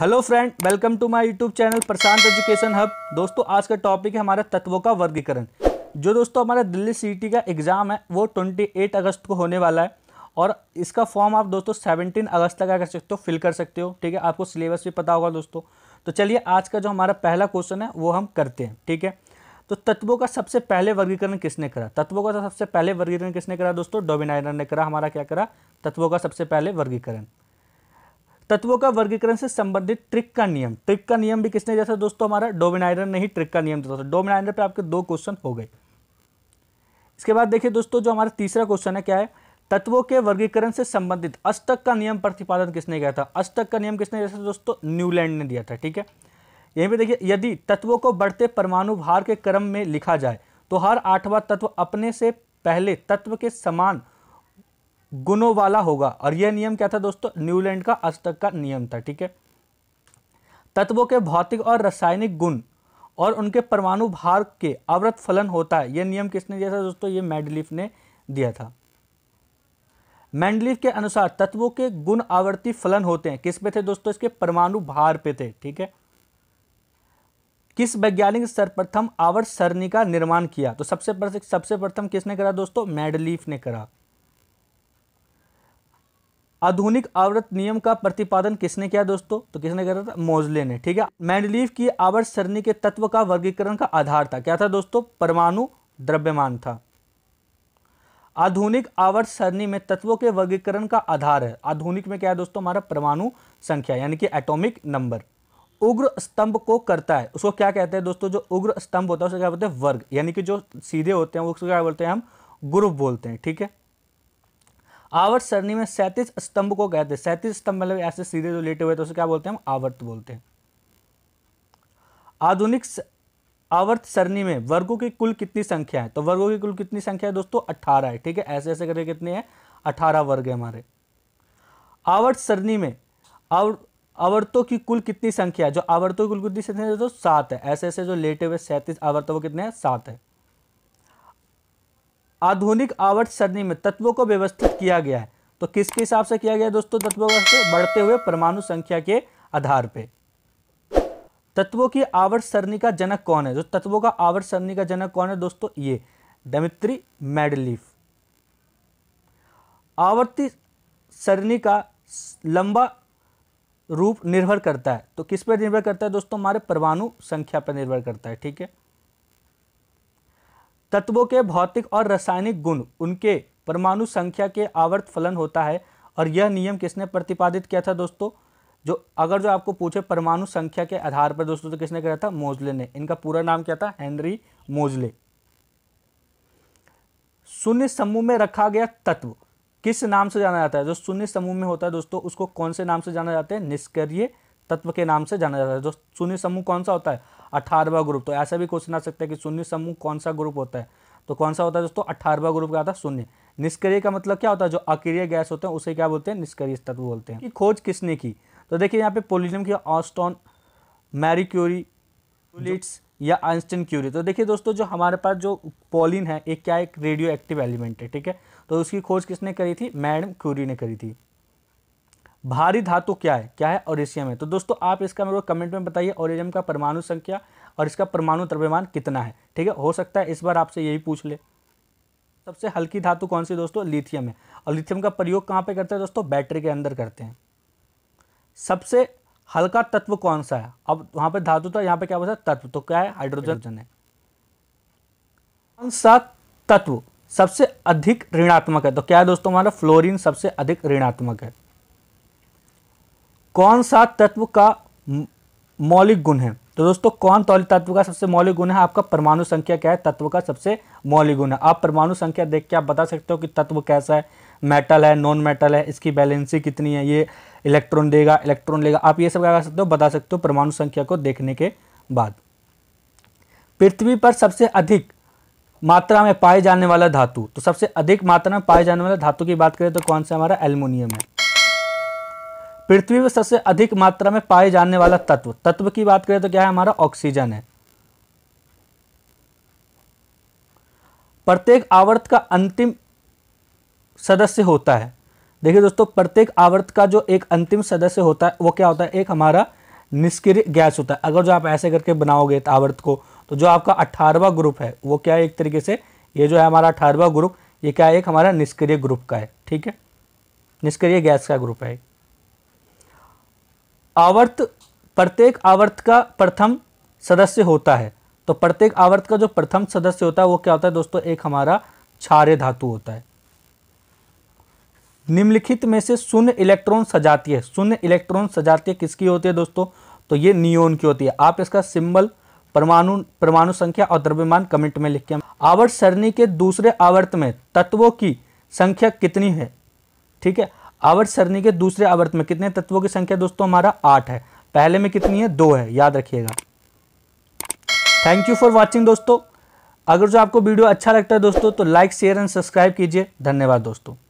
hello friend welcome to my YouTube channel Prashant education hub दोस्तों आज का टॉपिक है हमारा तत्वों का वर्गीकरण जो दोस्तों हमारा दिल्ली सीटी का एग्ज़ाम है वो 28 अगस्त को होने वाला है और इसका फॉर्म आप दोस्तों 17 अगस्त तक कर सकते हो फिल कर सकते हो ठीक है आपको सिलेबस भी पता होगा दोस्तों तो चलिए आज का जो हमारा पहला क्वेश्चन है वो हम करते हैं ठीक है तो तत्वों का सबसे पहले वर्गीकरण किसने करा तत्वों का सबसे पहले वर्गीकरण किसने करा दोस्तों डोमिनाइनर ने करा हमारा क्या करा तत्वों का सबसे पहले वर्गीकरण तत्वों का वर्गीकरण से संबंधित ट्रिक का नियम ट्रिक का नियम भी किसने जैसा दोस्तों हमारा डोमिनाइडर ने ही ट्रिक का नियम दिया डोमिनाइडर पर आपके दो क्वेश्चन हो गए इसके बाद देखिए दोस्तों जो हमारा तीसरा क्वेश्चन है क्या है तत्वों के वर्गीकरण से संबंधित अष्टक का नियम प्रतिपादन किसने किया था अष्टक का नियम किसने जैसा दोस्तों न्यूलैंड ने दिया था ठीक है यहीं पे देखिए यदि तत्वों को बढ़ते परमाणु भार के क्रम में लिखा जाए तो हर आठवां तत्व अपने से पहले तत्व के समान गुणों वाला होगा और यह नियम क्या था दोस्तों न्यूलैंड का आज तक का नियम था ठीक है तत्वों के भौतिक और रासायनिक गुण और उनके परमाणु भार के आवृत फलन होता है यह नियम किसने दिया था दोस्तों ये मैडलिफ ने दिया था मैंडलिफ के अनुसार तत्वों के गुण आवर्ती फलन होते हैं किस पे थे दोस्तों इसके परमाणु भार पे थे ठीक है किस वैज्ञानिक सर्वप्रथम आवर्त सरणी का निर्माण किया तो सबसे सबसे प्रथम किसने करा दोस्तों मैडलीफ ने करा आधुनिक आवर्त नियम का प्रतिपादन किसने किया दोस्तों तो किसने करा था मोजले ने ठीक है मैंडलीव की आवर्त सरणी के तत्व का वर्गीकरण का आधार था क्या था दोस्तों परमाणु द्रव्यमान था आधुनिक आवर्त सरणी में तत्वों के वर्गीकरण का आधार है आधुनिक में क्या है दोस्तों हमारा परमाणु संख्या यानी कि एटोमिक नंबर उग्र स्तंभ को करता है उसको क्या कहते हैं दोस्तों जो उग्र स्तंभ होता है उसको क्या बोलते हैं वर्ग यानी कि जो सीधे होते हैं उसको क्या बोलते हैं हम ग्रुप बोलते हैं ठीक है आवर्त सरणी में सैंतीस स्तंभ को कहते हैं सैंतीस स्तंभ मतलब ऐसे सीधे जो लेटे हुए तो उसे क्या बोलते हैं हम आवर्त बोलते हैं आधुनिक आवर्त सरणी में वर्गों की कुल कितनी संख्या है तो वर्गों की कुल कितनी संख्या है दोस्तों अट्ठारह है ठीक है ऐसे ऐसे करके कितने हैं अठारह वर्ग है हमारे आवर्त सरणी में आवर्तों की कुल कितनी संख्या है जो आवर्तों की कुल कितनी संख्या है दोस्तों सात है ऐसे ऐसे जो लेटे हुए सैंतीस आवर्त वो कितने हैं सात है आधुनिक आवर्त सरणी में तत्वों को व्यवस्थित किया गया है तो किसके हिसाब से किया गया दोस्तों तत्वों बढ़ते हुए परमाणु संख्या के आधार पर तत्वों की आवर्त सरणी का जनक कौन है जो तत्वों का आवर्त सरणी का जनक कौन है दोस्तों ये डमित्री मेडलीफ आवर्ती सरणी का लंबा रूप निर्भर करता है तो किस पर निर्भर करता है दोस्तों हमारे परमाणु संख्या पर निर्भर करता है ठीक है तत्वों के भौतिक और रासायनिक गुण उनके परमाणु संख्या के आवर्त फलन होता है और यह नियम किसने प्रतिपादित किया था दोस्तों जो अगर जो आपको पूछे परमाणु संख्या के आधार पर दोस्तों तो किसने कहा था मोजले ने इनका पूरा नाम क्या था हेनरी मोजले शून्य समूह में रखा गया तत्व किस नाम से जाना जाता है जो शून्य समूह में होता है दोस्तों उसको कौन से नाम से जाना जाता है निष्क्रिय तत्व के नाम से जाना जाता है जो शून्य समूह कौन सा होता है अठारहवा ग्रुप तो ऐसा भी क्वेश्चन आ सकता है कि शून्य समूह कौन सा ग्रुप होता है तो कौन सा होता है दोस्तों अठारहवा ग्रुप का था शून्य निष्क्रिय का मतलब क्या होता है जो अक्रिय गैस होते हैं उसे क्या बोलते हैं निष्क्रिय तत्व बोलते हैं कि खोज किसने की तो देखिए यहाँ पे पोलिनियम की ऑस्टॉन मैरी क्यूरी लिट्स या आइंस्टीन क्यूरी तो देखिए दोस्तों जो हमारे पास जो पोलिन है एक क्या एक रेडियो एक्टिव एलिमेंट है ठीक है तो उसकी खोज किसने करी थी मैडम क्यूरी ने करी थी भारी धातु क्या है क्या है ओरेशियम है तो दोस्तों आप इसका मेरे को कमेंट में बताइए ओरेशियम का परमाणु संख्या और इसका परमाणु द्रव्यमान कितना है ठीक है हो सकता है इस बार आपसे यही पूछ ले सबसे हल्की धातु कौन सी दोस्तों लिथियम है और लिथियम का प्रयोग कहाँ पे करते हैं दोस्तों बैटरी के अंदर करते हैं सबसे हल्का तत्व कौन सा है अब वहां पर धातु था यहाँ पे क्या बोलता है तत्व तो क्या है हाइड्रोजन है कौन सा तत्व सबसे अधिक ऋणात्मक है तो क्या है दोस्तों हमारा फ्लोरीन सबसे अधिक ऋणात्मक है कौन सा तत्व का मौलिक गुण है तो दोस्तों कौन तौलिक तत्व का सबसे मौलिक गुण है आपका परमाणु संख्या क्या है तत्व का सबसे मौलिक गुण है आप परमाणु संख्या देख के आप बता सकते हो कि तत्व कैसा है मेटल है नॉन मेटल है इसकी बैलेंसी कितनी है ये इलेक्ट्रॉन देगा इलेक्ट्रॉन लेगा आप ये सब क्या कर सकते हो बता सकते हो परमाणु संख्या को देखने के बाद पृथ्वी पर सबसे अधिक मात्रा में पाए जाने वाला धातु तो सबसे अधिक मात्रा में पाए जाने वाला धातु की बात करें तो कौन सा हमारा एल्युमिनियम है पृथ्वी में सबसे अधिक मात्रा में पाए जाने वाला तत्व तत्व की बात करें तो क्या है हमारा ऑक्सीजन है प्रत्येक आवर्त का अंतिम सदस्य होता है देखिए दोस्तों प्रत्येक आवर्त का जो एक अंतिम सदस्य होता है वो क्या होता है एक हमारा निष्क्रिय गैस होता है अगर जो आप ऐसे करके बनाओगे आवर्त को तो जो आपका अठारवा ग्रुप है वो क्या है एक तरीके से ये जो है हमारा अठारहवा ग्रुप ये क्या है एक हमारा निष्क्रिय ग्रुप का है ठीक है निष्क्रिय गैस का ग्रुप है आवर्त प्रत्येक आवर्त का प्रथम सदस्य होता है तो प्रत्येक आवर्त का जो प्रथम सदस्य होता है वो क्या होता है दोस्तों एक हमारा क्षार्य धातु होता है निम्नलिखित में से शून्य इलेक्ट्रॉन सजाती है शून्य इलेक्ट्रॉन सजाती है किसकी होती है दोस्तों तो ये नियोन की होती है आप इसका सिंबल परमाणु परमाणु संख्या और द्रव्यमान कमेंट में लिख के आवर्त सरणी के दूसरे आवर्त में तत्वों की संख्या कितनी है ठीक है आवर्त सरणी के दूसरे आवर्त में कितने तत्वों की संख्या दोस्तों हमारा आठ है पहले में कितनी है दो है याद रखिएगा थैंक यू फॉर वॉचिंग दोस्तों अगर जो आपको वीडियो अच्छा लगता है दोस्तों तो लाइक शेयर एंड सब्सक्राइब कीजिए धन्यवाद दोस्तों